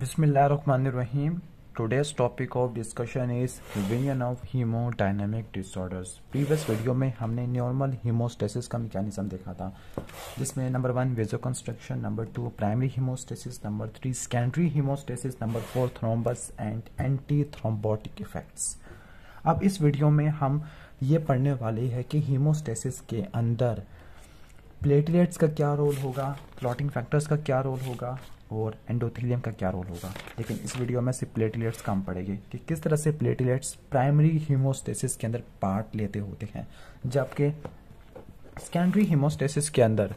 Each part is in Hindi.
बिसमीम today's topic of discussion is विनियन of haemodynamic disorders previous video में हमने नॉर्मल हीमोस्टेसिस का मैकेनिज्म देखा था जिसमें number one vasoconstriction number two primary haemostasis number three secondary haemostasis number four thrombus and anti thrombotic effects अब इस वीडियो में हम ये पढ़ने वाले हैं कि हीमोस्टेसिस के अंदर प्लेटलेट्स का क्या रोल होगा क्लॉटिंग फैक्टर्स का क्या रोल होगा और एंडोथीलियम का क्या रोल होगा लेकिन इस वीडियो में सिर्फ प्लेटलेट्स काम पड़ेगी कि किस तरह से प्लेटलेट्स प्राइमरी हीमोस्टेसिस के अंदर पार्ट लेते होते हैं जबकि सेकेंडरी हीमोस्टेसिस के अंदर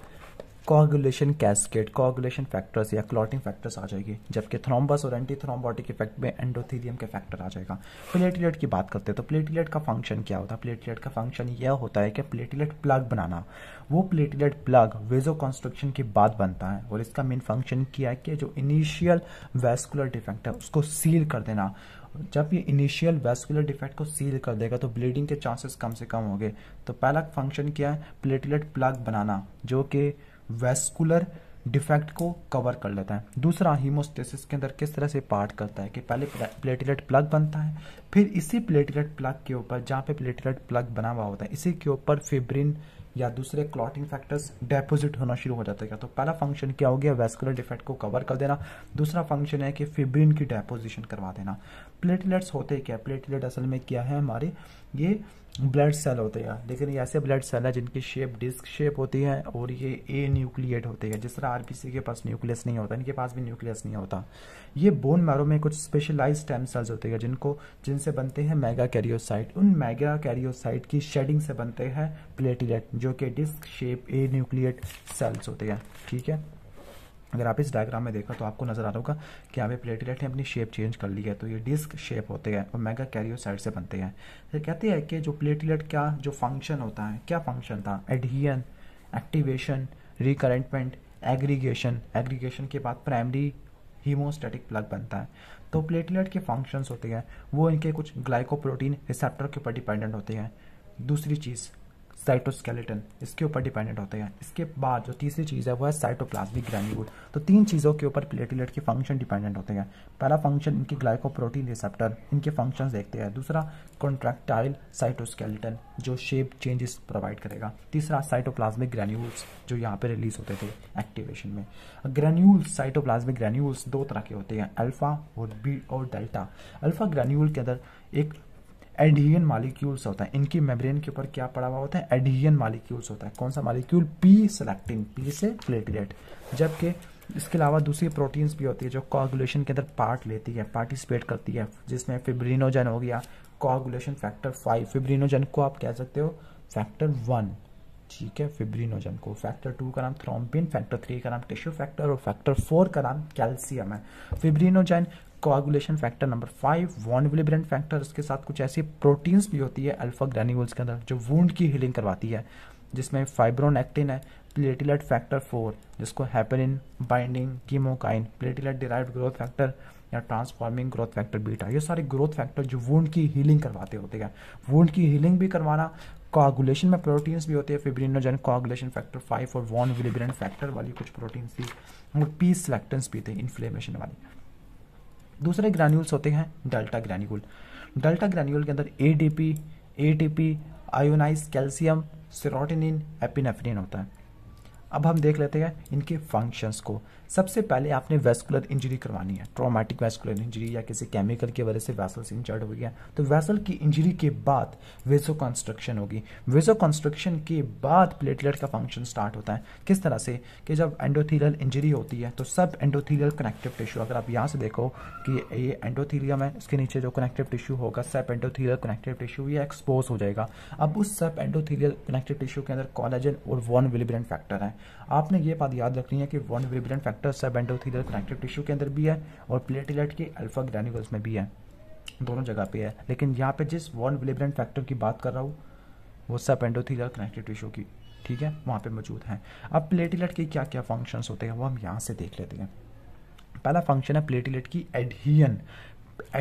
कोगुलेशन कैस्केट कोगुलेशन फैक्टर्स या क्लॉटिंग फैक्टर्स आ जाएगी जबकि थ्रोम्बस और एंटी थ्रोम्बोटिक इफेक्ट में एंडोथीलियम के फैक्टर आ जाएगा प्लेटलेट की बात करते हैं तो प्लेटलेट का फंक्शन क्या होता है प्लेटलेट का फंक्शन यह होता है कि प्लेटलेट प्लग बनाना वो प्लेटलेट प्लग वेजो कॉन्स्ट्रक्शन के बाद बनता है और इसका मेन फंक्शन क्या है कि जो इनिशियल वेस्कुलर डिफेक्ट है उसको सील कर देना जब ये इनिशियल वेस्कुलर डिफेक्ट को सील कर देगा तो ब्लीडिंग के चांसेस कम से कम होंगे तो पहला फंक्शन क्या है प्लेटलेट प्लग बनाना जो कि वेस्कुलर डिफेक्ट को कवर कर लेता है दूसरा हीमोस्टेसिस के अंदर किस तरह से पार्ट करता है कि पहले प्लेटलेट प्लग बनता है फिर इसी प्लेटलेट प्लग के ऊपर जहाँ पे प्लेटलेट प्लग बना हुआ होता है इसी के ऊपर फिब्रिन या दूसरे क्लॉटिंग फैक्टर्स डेपोजिट होना शुरू हो जाता है तो पहला फंक्शन क्या हो गया वेस्कुलर डिफेक्ट को कवर कर देना दूसरा फंक्शन है कि फिब्रिन की डेपोजिशन करवा देना प्लेटलेट्स होते क्या प्लेटलेट असल में क्या है हमारे ये ब्लड सेल होते हैं लेकिन ये ऐसे ब्लड सेल है जिनकी शेप डिस्क शेप होती है और ये ए न्यूक्लिएट होते हैं जिस तरह आरपीसी के पास न्यूक्लियस नहीं होता इनके पास भी न्यूक्लियस नहीं होता ये बोन मैरो में कुछ स्पेशलाइज स्टेम सेल्स होते हैं जिनको जिनसे बनते हैं मेगा कैरियोसाइट उन मेगा कैरियोसाइट की शेडिंग से बनते हैं प्लेटिलेट जो कि disc shape anucleate cells होते हैं ठीक है अगर आप इस डायग्राम में देखो तो आपको नजर आ रहा होगा कि यहाँ पे प्लेटलेट ने अपनी शेप चेंज कर ली है तो ये डिस्क शेप होते हैं और मेगा साइड से बनते हैं फिर तो कहते हैं कि जो प्लेटलेट का जो फंक्शन होता है क्या फंक्शन था adhesion activation recruitment aggregation aggregation के बाद प्राइमरी हीमोस्टेटिक प्लग बनता है तो प्लेटलेट के फंक्शंस होते हैं वो इनके कुछ ग्लाइकोप्रोटीन रिसेप्टर के ऊपर डिपेंडेंट होते हैं दूसरी चीज़ साइटोस्केलेटन इसके ऊपर डिपेंडेंट होते हैं इसके बाद जो तीसरी चीज़ है वो है साइटोप्लाज्मिक ग्रैन्यूल तो तीन चीज़ों के ऊपर प्लेटलेट के फंक्शन डिपेंडेंट होते हैं पहला फंक्शन इनके ग्लाइकोप्रोटीन रिसेप्टर इनके फंक्शंस देखते हैं दूसरा कॉन्ट्रैक्टाइल साइटोस्केलेटन जो शेप चेंजेस प्रोवाइड करेगा तीसरा साइटोप्लाज्मिक ग्रैन्यूल्स जो यहाँ पर रिलीज होते थे एक्टिवेशन में ग्रैन्यूल्स साइटोप्लाज्मिक ग्रैन्यूल्स दो तरह के होते हैं अल्फा और बी और डेल्टा अल्फा ग्रैन्यूल के अंदर एक एडहीजन मालिक्यूल्स होता है इनकी मेम्ब्रेन के ऊपर क्या पड़ा हुआ होता है एडियन मालिक्यूल्स होता है कौन सा मालिक्यूल पी सेलेक्टिन पी से प्लेटलेट जबकि इसके अलावा दूसरी प्रोटीन्स भी होती है जो कॉगुलेशन के अंदर पार्ट लेती है पार्टिसिपेट करती है जिसमें फिब्रिनोजन हो गया कॉगुलेशन फैक्टर फाइव फिब्रिनोजन को आप कह सकते हो फैक्टर वन ठीक है फिब्रिनोजन को फैक्टर टू का नाम थ्रोम्बिन फैक्टर थ्री का नाम टिश्यू फैक्टर और फैक्टर फोर का नाम कैल्शियम है fibrinogen coagulation factor number five von Willebrand factor उसके साथ कुछ ऐसी प्रोटीन्स भी होती है अल्फा ग्रेन्यूल्स के अंदर जो वूंड की हीलिंग करवाती है जिसमें फाइब्रोन एक्टिन है प्लेटिलेट फैक्टर फोर जिसको heparin binding chemokine platelet derived growth factor या ट्रांसफॉर्मिंग ग्रोथ फैक्टर बीटा ये सारे ग्रोथ फैक्टर जो वूंड की हीलिंग करवाते होते हैं वूंड की हीलिंग भी करवाना कोआगुलेशन में प्रोटीन्स भी होते हैं फिब्रिनोजेन कोआगुलेशन फैक्टर फाइव और वॉन विलिब्रेंट फैक्टर वाली कुछ प्रोटीन्स थी और पी सिलेक्टेंस भी थे इन्फ्लेमेशन वाली दूसरे ग्रैन्यूल्स होते हैं डेल्टा ग्रैन्यूल डेल्टा ग्रैन्यूल के अंदर A D P A T P ionised calcium serotonin epinephrine होता है अब हम देख लेते हैं इनके फंक्शंस को सबसे पहले आपने वेस्कुलर इंजरी करवानी है ट्रोमेटिक वेस्कुलर इंजरी या किसी केमिकल की के वजह से से इंजर्ड हो गया तो वैसल की इंजरी के बाद वेजो कंस्ट्रक्शन होगी वेजो कंस्ट्रक्शन के बाद प्लेटलेट का फंक्शन स्टार्ट होता है किस तरह से कि जब एंडोथीलियल इंजरी होती है तो सब एंडोथीलियल कनेक्टिव टिश्यू अगर आप यहाँ से देखो कि ये एंडोथीलियम है इसके नीचे जो कनेक्टिव टिश्यू होगा सब एंडोथीलियल कनेक्टिव टिश्यू ये एक्सपोज हो जाएगा अब उस सब एंडोथीलियल कनेक्टिव टिश्यू के अंदर कॉलेजन और वॉन विलिब्रेंट फैक्टर है आपने ये बात याद रखनी है कि von Willebrand factor receptor sub endothelial connective tissue के अंदर भी है और प्लेटलेट के अल्फा ग्रैनिकल्स में भी है दोनों जगह पे है लेकिन यहाँ पे जिस वॉन विलेब्रेंट फैक्टर की बात कर रहा हूँ वो सब एंडोथीलियल कनेक्टिव टिश्यू की ठीक है वहाँ पे मौजूद हैं अब प्लेटलेट के क्या क्या फंक्शंस होते हैं वो हम यहाँ से देख लेते हैं पहला फंक्शन है प्लेटलेट की एडहीजन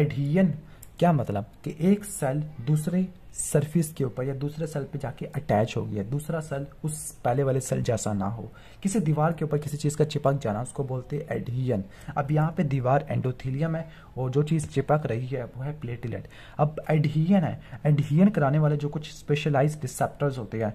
एडहीजन क्या मतलब कि एक सेल दूसरे सरफेस के ऊपर या दूसरे सेल पे जाके अटैच हो गया दूसरा सेल उस पहले वाले सेल जैसा ना हो किसी दीवार के ऊपर किसी चीज़ का चिपक जाना उसको बोलते हैं एडहीजन अब यहाँ पे दीवार एंडोथीलियम है और जो चीज़ चिपक रही है वो है प्लेटलेट अब एडहीजन है एडहीजन कराने वाले जो कुछ स्पेशलाइज रिसेप्टर्स होते हैं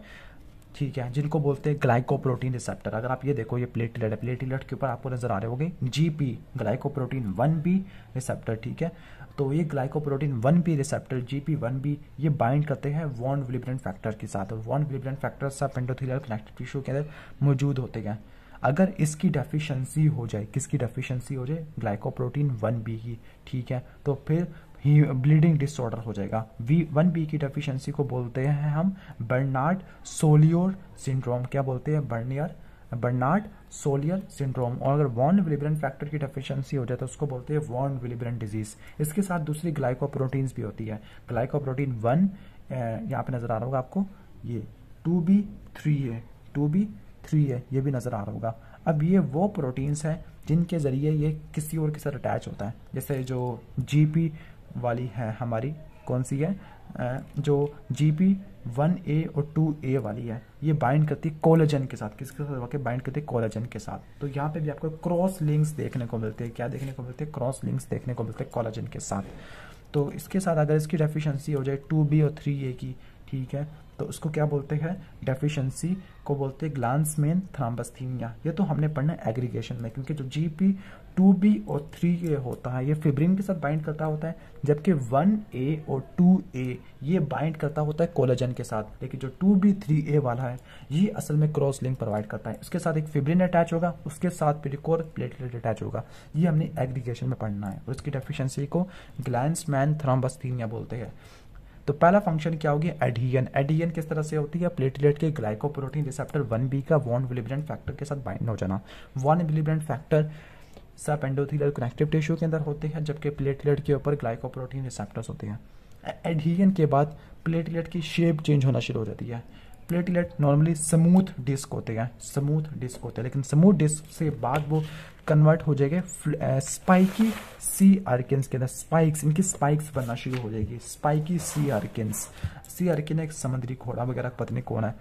ठीक है जिनको बोलते हैं ग्लाइकोप्रोटीन रिसेप्टर अगर आप ये देखो ये प्लेटलेट है प्लेटलेट के ऊपर आपको नजर आ रहे होंगे GP glycoprotein one B receptor ठीक है तो ये glycoprotein one B receptor GP one B ये बाइंड करते हैं वॉन विलिब्रेंट फैक्टर के साथ और वॉन विलिब्रेंट फैक्टर सब एंडोथीलियल कनेक्टिव टिश्यू के अंदर मौजूद होते हैं अगर इसकी डेफिशिएंसी हो जाए किसकी डेफिशिएंसी हो जाए ग्लाइकोप्रोटीन वन बी की ठीक है तो फिर ही ब्लीडिंग डिसऑर्डर हो जाएगा वी वन बी की डेफिशिएंसी को बोलते हैं हम बर्नार्ड सोलियोर सिंड्रोम क्या बोलते हैं बर्नियर बर्नार्ड सोलियर सिंड्रोम और अगर वॉन विलिब्रन फैक्टर की डेफिशिएंसी हो जाए तो उसको बोलते हैं वॉन विलिब्रन डिजीज इसके साथ दूसरी ग्लाइकोप्रोटीन्स भी होती है ग्लाइकोप्रोटीन वन यहाँ पे नजर आ रहा होगा आपको ये टू बी थ्री है टू बी थ्री है ये भी नजर आ रहा होगा अब ये वो प्रोटीन्स हैं जिनके ज़रिए ये किसी और के साथ अटैच होता है जैसे जो जी पी वाली है हमारी कौन सी है जो जी पी वन ए और टू ए वाली है ये बाइंड करती है कोलेजन के साथ किसके साथ वाकई बाइंड करती है कोलेजन के साथ तो यहाँ पे भी आपको क्रॉस लिंक्स देखने को मिलते हैं क्या देखने को मिलते हैं क्रॉस लिंक्स देखने को मिलते हैं कोलेजन के साथ तो इसके साथ अगर इसकी डेफिशिएंसी हो जाए टू बी और थ्री ए की ठीक है तो उसको क्या बोलते हैं डेफिशिएंसी को बोलते हैं ग्लांसमेन मेन ये तो हमने पढ़ना है एग्रीगेशन में क्योंकि जो जी पी टू बी और थ्री ए होता है ये फिब्रिन के साथ बाइंड करता होता है जबकि वन ए और टू ए ये बाइंड करता होता है कोलेजन के साथ लेकिन जो टू बी थ्री ए वाला है ये असल में क्रॉस लिंक प्रोवाइड करता है उसके साथ एक फिब्रिन अटैच होगा उसके साथ फिर एक और प्लेटलेट अटैच होगा ये हमने एग्रीगेशन में पढ़ना है और इसकी डेफिशिएंसी को ग्लैंस मैन थ्रोम्बस्थीमिया बोलते हैं तो पहला फंक्शन क्या होगी एडियन एडियन किस तरह से होती है प्लेटलेट के ग्लाइकोप्रोटीन रिसेप्टर वन बी का वॉन विलिब्रेंट फैक्टर के साथ बाइंड हो जाना वॉन विलिब्रेंट फैक्टर सब एंडोथीलियल कनेक्टिव टिश्यू के अंदर होते हैं जबकि प्लेटलेट के ऊपर ग्लाइकोप्रोटीन रिसेप्टर्स होते हैं एडहीजन के बाद प्लेटलेट की शेप चेंज होना शुरू हो जाती है प्लेटलेट नॉर्मली स्मूथ डिस्क होते हैं स्मूथ डिस्क होते हैं लेकिन स्मूथ डिस्क से बाद वो कन्वर्ट हो जाएगा स्पाइकी सी आर्किन्स के अंदर स्पाइक्स इनकी स्पाइक्स बनना शुरू हो जाएगी स्पाइकी सी आर्किन्स सी आर्किन एक समुद्री घोड़ा वगैरह पत्नी कौन है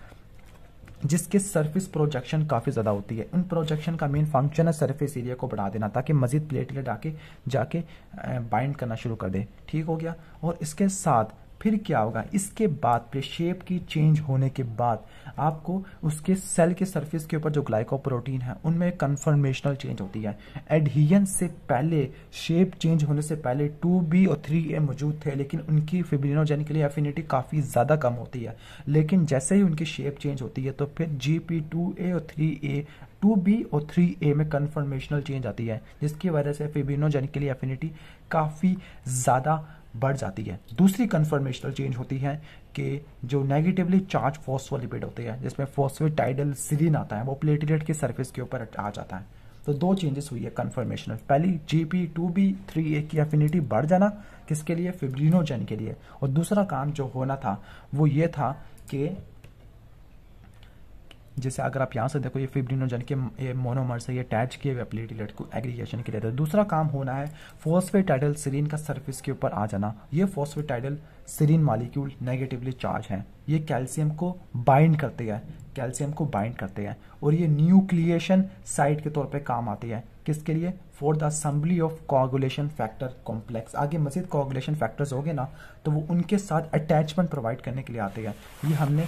जिसके सरफेस प्रोजेक्शन काफ़ी ज़्यादा होती है उन प्रोजेक्शन का मेन फंक्शन है सरफेस एरिया को बढ़ा देना ताकि मजीद प्लेटलेट आके जाके बाइंड करना शुरू कर दे ठीक हो गया और इसके साथ फिर क्या होगा इसके बाद पे शेप की चेंज होने के बाद आपको उसके सेल के सरफेस के ऊपर जो ग्लाइकोप्रोटीन है उनमें कन्फर्मेशनल चेंज होती है एडहियन से पहले शेप चेंज होने से पहले टू बी और थ्री ए मौजूद थे लेकिन उनकी फिब्रिनोजेन के लिए एफिनिटी काफ़ी ज़्यादा कम होती है लेकिन जैसे ही उनकी शेप चेंज होती है तो फिर जी पी टू ए और थ्री ए टू बी और थ्री ए में कन्फर्मेशनल चेंज आती है जिसकी वजह से फिब्रिनोजेन के लिए एफिनिटी काफ़ी ज़्यादा बढ़ जाती है दूसरी कन्फर्मेशनल चेंज होती है कि जो नेगेटिवली चार्ज फॉस्फोलिपिड होते हैं जिसमें फॉस्फेटाइडल सिलीन आता है वो प्लेटलेट के सर्फेस के ऊपर आ जाता है तो दो चेंजेस हुई है कन्फर्मेशनल पहली G P two B three A की एफिनिटी बढ़ जाना किसके लिए फिब्रीनोजेन के लिए और दूसरा काम जो होना था वो ये था कि जैसे अगर आप यहाँ से देखो ये फिब्रिनोजन के ये मोनोमर्स है ये अटैच किए हुए प्लेटलेट को एग्रीगेशन के लिए दूसरा काम होना है फोस्फेटाइडल सीरीन का सरफेस के ऊपर आ जाना ये phosphatidyl serine molecule negatively charge है ये कैल्शियम को बाइंड करते हैं कैल्शियम को बाइंड करते हैं और ये न्यूक्लिएशन साइट के तौर पे काम आती है किसके लिए for the assembly of coagulation factor complex आगे मजीद कोगुलेशन फैक्टर्स हो गए ना तो वो उनके साथ अटैचमेंट प्रोवाइड करने के लिए आते हैं ये हमने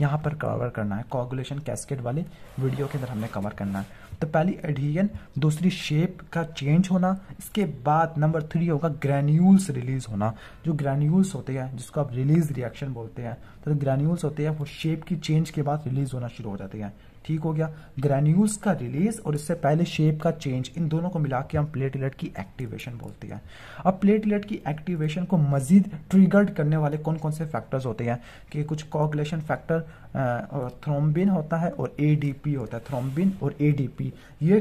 यहाँ पर कवर करना है कोगुलेशन कैस्केट वाले वीडियो के अंदर हमने कवर करना है तो पहली एडहीजन दूसरी शेप का चेंज होना इसके बाद नंबर थ्री होगा ग्रैन्यूल्स रिलीज होना जो ग्रैन्यूल्स होते हैं जिसको आप रिलीज रिएक्शन बोलते हैं तो ग्रैन्यूल्स होते हैं वो शेप की चेंज के बाद रिलीज होना शुरू हो जाते हैं ठीक हो गया ग्रेन्यूल्स का रिलीज और इससे पहले शेप का चेंज इन दोनों को मिला के हम प्लेटलेट की एक्टिवेशन बोलते हैं अब प्लेटलेट की एक्टिवेशन को मजीद ट्रिगर्ड करने वाले कौन कौन से फैक्टर्स होते हैं कि कुछ कोगुलेशन फैक्टर थ्रोम्बिन होता है और एडीपी होता है थ्रोम्बिन और एडीपी ये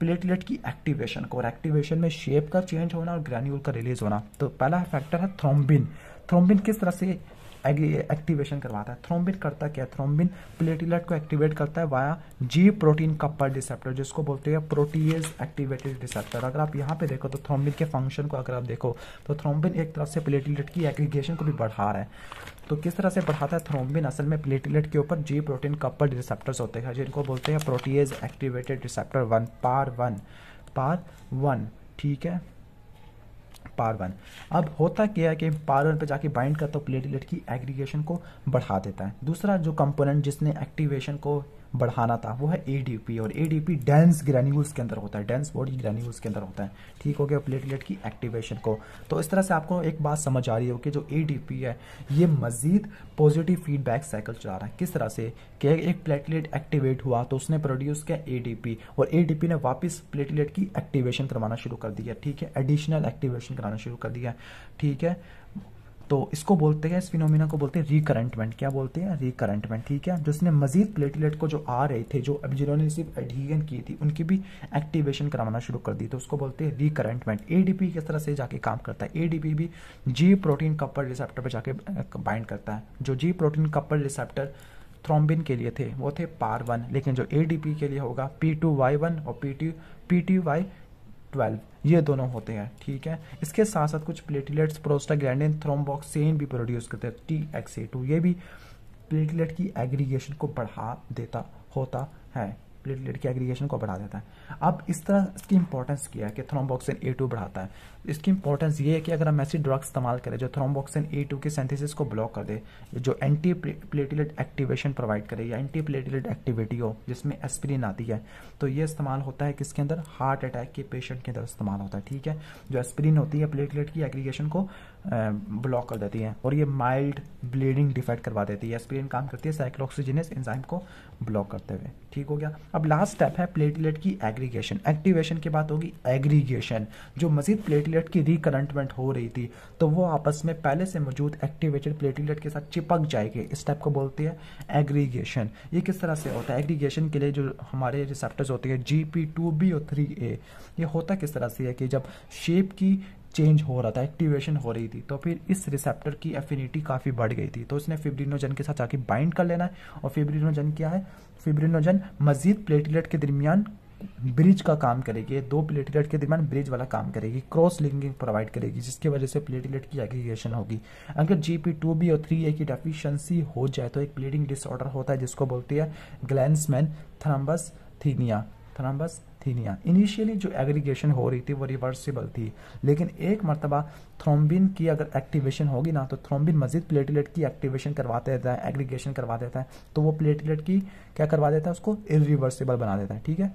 प्लेटलेट की एक्टिवेशन को और एक्टिवेशन में शेप का चेंज होना और ग्रेन्यूल का रिलीज होना तो पहला फैक्टर है थ्रोम्बिन थ्रोम्बिन किस तरह से एक्टिवेशन करवाता है थ्रोम्बिन करता क्या है थ्रोम्बिन प्लेटिलेट को एक्टिवेट करता है via G protein coupled receptor जिसको बोलते हैं प्रोटीज एक्टिवेटेड डिसेप्टर अगर आप यहाँ पे देखो तो थ्रोम्बिन के फंक्शन को अगर आप देखो तो थ्रोम्बिन एक तरफ से प्लेटिलेट की एग्रीगेशन को भी बढ़ा रहा है तो किस तरह से बढ़ाता है थ्रोम्बिन असल में प्लेटिलेट के ऊपर जी प्रोटीन कप्पर डिसेप्टर होते हैं जिनको बोलते हैं protease activated receptor one PAR one PAR one ठीक है पार वन अब होता क्या है कि पार वन पर जाके बाइंड करता तो प्लेटलेट की एग्रीगेशन को बढ़ा देता है दूसरा जो कंपोनेंट जिसने एक्टिवेशन को बढ़ाना था वो है एडीपी और एडीपी डेंस ग्रेन्यूल्स के अंदर होता है डेंस बॉडी ग्रेन्यूल्स के अंदर होता है ठीक हो गया प्लेटलेट की एक्टिवेशन को तो इस तरह से आपको एक बात समझ आ रही हो कि जो एडीपी है ये मजीद पॉजिटिव फीडबैक साइकिल चला रहा है किस तरह से कि एक प्लेटलेट एक्टिवेट हुआ तो उसने प्रोड्यूस किया ए और ए ने वापस प्लेटलेट की एक्टिवेशन करवाना शुरू कर दिया ठीक है एडिशनल एक्टिवेशन कराना शुरू कर दिया ठीक है तो इसको बोलते हैं इस फिनोमिना को बोलते हैं रिकरेंटमेंट क्या बोलते हैं रिकरेंटमेंट ठीक है जिसने मजीद प्लेटलेट को जो आ रहे थे जो अब जिन्होंने सिर्फ एडहीजन की थी उनकी भी एक्टिवेशन करवाना शुरू कर दी तो उसको बोलते हैं रिकरेंटमेंट एडीपी किस तरह से जाके काम करता है एडीपी भी जी प्रोटीन कपल रिसेप्टर पर जाके बाइंड करता है जो G protein couple receptor thrombin के लिए थे वो थे पार वन लेकिन जो ए के लिए होगा पी टू वाई वन और P T P T Y twelve ये दोनों होते हैं ठीक है इसके साथ साथ कुछ प्लेटलेट्स प्रोस्टाग्रैंड थ्रोमबॉक्सेन भी प्रोड्यूस करते हैं टी एक्स ए टू ये भी प्लेटलेट की एग्रीगेशन को बढ़ा देता होता है प्लेटलेट के एग्रीगेशन को बढ़ा देता है अब इस तरह इसकी इंपॉर्टेंस क्या है कि थ्रोम्बॉक्सिन ए टू बढ़ाता है इसकी इंपॉर्टेंस ये है कि अगर हम ऐसी ड्रग्स इस्तेमाल करें जो थ्रोम्बॉक्सिन ए टू के सेंथिसिस को ब्लॉक कर दे जो एंटी प्लेटलेट एक्टिवेशन प्रोवाइड करे या एंटी प्लेटलेट एक्टिविटी हो जिसमें एस्पिरिन आती है तो ये इस्तेमाल होता है किसके अंदर हार्ट अटैक के पेशेंट के अंदर इस्तेमाल होता है ठीक है जो एस्पिरिन होती है प्लेटलेट की एग्रीगेशन को ब्लॉक कर देती है और ये माइल्ड ब्लीडिंग डिफेक्ट करवा देती है एस्पिरिन काम करती है साइक्लोक्सीजिनस एंजाइम को ब्लॉक करते हुए ठीक हो गया अब लास्ट स्टेप है प्लेटलेट की एग्रीगेशन एक्टिवेशन की बात होगी एग्रीगेशन जो मजीद प्लेटलेट की रिकरेंटमेंट हो रही थी तो वो आपस में पहले से मौजूद एक्टिवेटेड प्लेटलेट के साथ चिपक जाएगी इस स्टेप को बोलती है एग्रीगेशन ये किस तरह से होता है एग्रीगेशन के लिए जो हमारे रिसेप्टर्स होते हैं जी पी टू बी और थ्री ए ये होता किस तरह से है कि जब शेप की चेंज हो रहा था एक्टिवेशन हो रही थी तो फिर इस रिसेप्टर की एफिनिटी काफ़ी बढ़ गई थी तो इसने फिब्रिनोजन के साथ जाके बाइंड कर लेना है और फिब्रिनोजन क्या है फिब्रिनोजन मजीद प्लेटलेट के दरमियान ब्रिज का काम करेगी दो प्लेटलेट के दरमियान ब्रिज वाला काम करेगी क्रॉस लिंकिंग प्रोवाइड करेगी जिसकी वजह से प्लेटलेट की एग्रीगेशन होगी अगर जी पी टू बी और थ्री ए की डेफिशिएंसी हो जाए तो एक ब्लीडिंग डिसऑर्डर होता है जिसको बोलती है ग्लैंसमैन थ्रम्बस थीनिया थ्रम्बस थी नहीं इनिशियली जो एग्रीगेशन हो रही थी वो रिवर्सिबल थी लेकिन एक मरतबा थ्रोम्बिन की अगर एक्टिवेशन होगी ना तो थ्रोम्बिन मजीद प्लेटलेट की एक्टिवेशन करवा देता है एग्रीगेशन करवा देता है तो वो प्लेटलेट की क्या करवा देता है उसको इरिवर्सिबल बना देता है ठीक है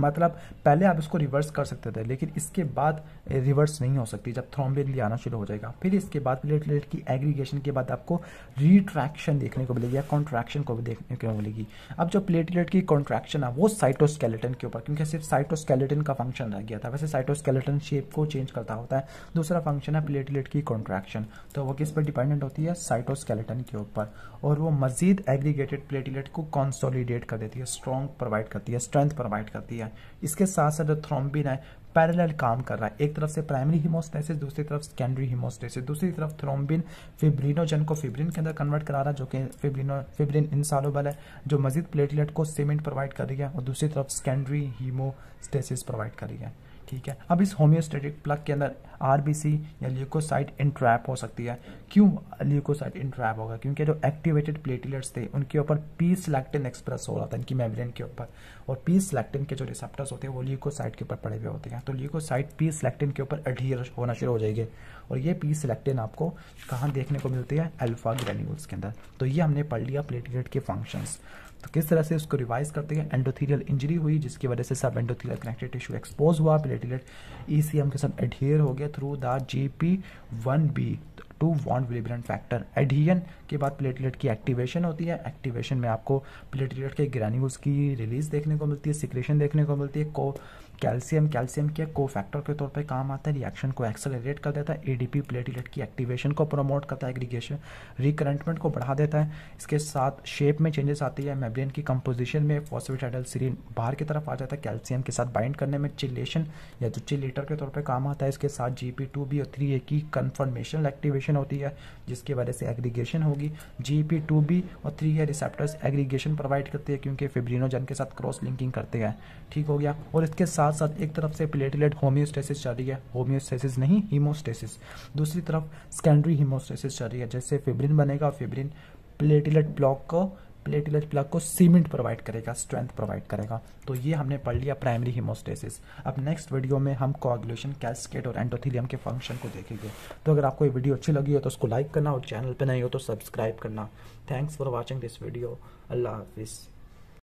मतलब पहले आप इसको रिवर्स कर सकते थे लेकिन इसके बाद रिवर्स नहीं हो सकती जब थ्रोम्बिन भी आना शुरू हो जाएगा फिर इसके बाद प्लेटलेट की एग्रीगेशन के बाद आपको रिट्रैक्शन देखने को मिलेगी या कॉन्ट्रैक्शन को भी देखने को मिलेगी अब जो प्लेटलेट की कॉन्ट्रैक्शन है वो साइटोस्केलेटन के ऊपर क्योंकि सिर्फ साइटोस्केलेटन का फंक्शन रह गया था वैसे साइटोस्केलेटन शेप को चेंज करता होता है दूसरा फंक्शन है प्लेटलेट की कॉन्ट्रैक्शन तो वो किस पर डिपेंडेंट होती है साइटोस्केलेटन के ऊपर और वो मजीद एग्रीगेटेड प्लेटलेट को कॉन्सोलिडेट कर देती है स्ट्रॉन्ग प्रोवाइड करती है स्ट्रेंथ प्रोवाइड करती है इसके साथ साथ जो थ्रोम्बिन है पैरेलल काम कर रहा है एक तरफ से प्राइमरी हिमोस्टेसिस दूसरी तरफ सेकेंडरी हिमोस्टेसिस दूसरी तरफ थ्रोम्बिन फिब्रिनोजन को फिब्रिन के अंदर कन्वर्ट करा रहा है जो कि फिब्रिनो फिब्रिन इनसालोबल है जो मजीद प्लेटलेट को सीमेंट प्रोवाइड कर रही है और दूसरी तरफ सेकेंडरी हीमोस्टेसिस प्रोवाइड कर रही है ठीक है अब इस होम्योस्टेटिक प्लग के अंदर आरबीसी या ल्यूकोसाइट इंट्रैप हो सकती है क्यों ल्यूकोसाइट इंट्रैप होगा क्योंकि जो एक्टिवेटेड प्लेटलेट्स थे उनके ऊपर पी सिलेक्टिन एक्सप्रेस हो रहा था इनकी मेम्ब्रेन के ऊपर और पी सिलेक्टिन के जो रिसेप्टर्स होते हैं वो ल्यूकोसाइट के ऊपर पड़े हुए होते हैं तो ल्यूकोसाइट पी सिलेक्टिन के ऊपर अडहियर होना शुरू हो जाएगी और ये पी सिलेक्टिन आपको कहाँ देखने को मिलती है अल्फा ग्रेन्यूल्स के अंदर तो ये हमने पढ़ लिया प्लेटलेट के फंक्शंस तो किस तरह से उसको रिवाइज करते हैं एंडोथीरियल इंजरी हुई जिसकी वजह से सब एंडोथीरियल कनेक्टेड टिश्यू एक्सपोज हुआ प्लेटलेट ई सी एम के साथ एडहेयर हो गया through the G P one B to von Willebrand factor adhesion के बाद प्लेटलेट की एक्टिवेशन होती है एक्टिवेशन में आपको प्लेटलेट के ग्रैन्यूल्स की रिलीज देखने को मिलती है सिक्रेशन देखने को मिलती है को कैल्शियम कैल्शियम के को फैक्टर के तौर पे काम आता है रिएक्शन को एक्सेलरेट कर देता है एडीपी प्लेटलेट की एक्टिवेशन को प्रमोट करता है एग्रीगेशन रिकरेंटमेंट को बढ़ा देता है इसके साथ शेप में चेंजेस आती है मेब्रेन की कंपोजिशन में फॉस्फेटाइडल सीरीन बाहर की तरफ आ जाता है कैल्शियम के साथ बाइंड करने में चिलेशन या जो चिलेटर के तौर पर काम आता है इसके साथ जी पी टू बी और थ्री ए की कन्फर्मेशन एक्टिवेशन होती है जिसकी वजह से एग्रीगेशन होगी जी पी टू बी और three A receptors aggregation provide करते हैं क्योंकि फिब्रीनोजन के साथ क्रॉस लिंकिंग करते हैं ठीक हो गया और इसके साथ साथ साथ एक तरफ से प्लेटलेट होम्योस्टेसिस चल रही है होम्योस्टेसिस नहीं हीमोस्टेसिस दूसरी तरफ सेकेंडरी हीमोस्टेसिस चल रही है जैसे फेब्रिन बनेगा फेब्रिन प्लेटलेट ब्लॉक को प्लेटलेट प्लग को सीमेंट प्रोवाइड करेगा स्ट्रेंथ प्रोवाइड करेगा तो ये हमने पढ़ लिया प्राइमरी हीमोस्टेसिस अब नेक्स्ट वीडियो में हम कोगुलेशन कैस्केट और एंडोथीलियम के फंक्शन को देखेंगे तो अगर आपको ये वीडियो अच्छी लगी हो तो उसको लाइक करना और चैनल पर नहीं हो तो सब्सक्राइब करना thanks for watching this video Allah हाफिज़